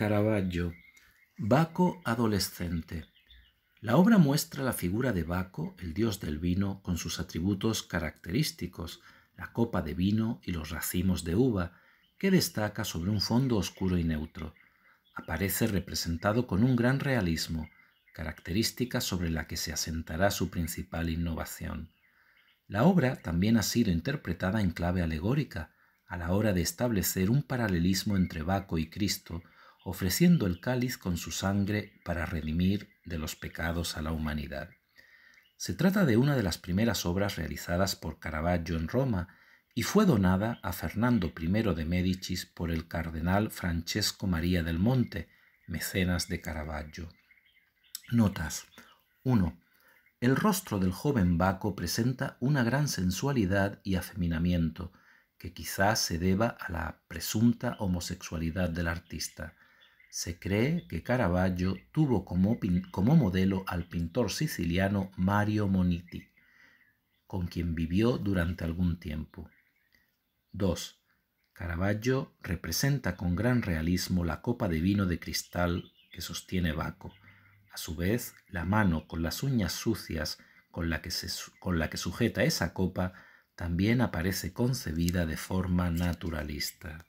Caravaggio, Baco adolescente. La obra muestra la figura de Baco, el dios del vino, con sus atributos característicos, la copa de vino y los racimos de uva, que destaca sobre un fondo oscuro y neutro. Aparece representado con un gran realismo, característica sobre la que se asentará su principal innovación. La obra también ha sido interpretada en clave alegórica, a la hora de establecer un paralelismo entre Baco y Cristo, ofreciendo el cáliz con su sangre para redimir de los pecados a la humanidad. Se trata de una de las primeras obras realizadas por Caravaggio en Roma y fue donada a Fernando I de Médicis por el cardenal Francesco María del Monte, mecenas de Caravaggio. Notas 1. El rostro del joven Baco presenta una gran sensualidad y afeminamiento, que quizás se deba a la presunta homosexualidad del artista. Se cree que Caravaggio tuvo como, modelo al pintor siciliano Mario Moniti, con quien vivió durante algún tiempo. 2. Caravaggio representa con gran realismo la copa de vino de cristal que sostiene Baco, a su vez la mano con las uñas sucias con la que, sujeta esa copa también aparece concebida de forma naturalista.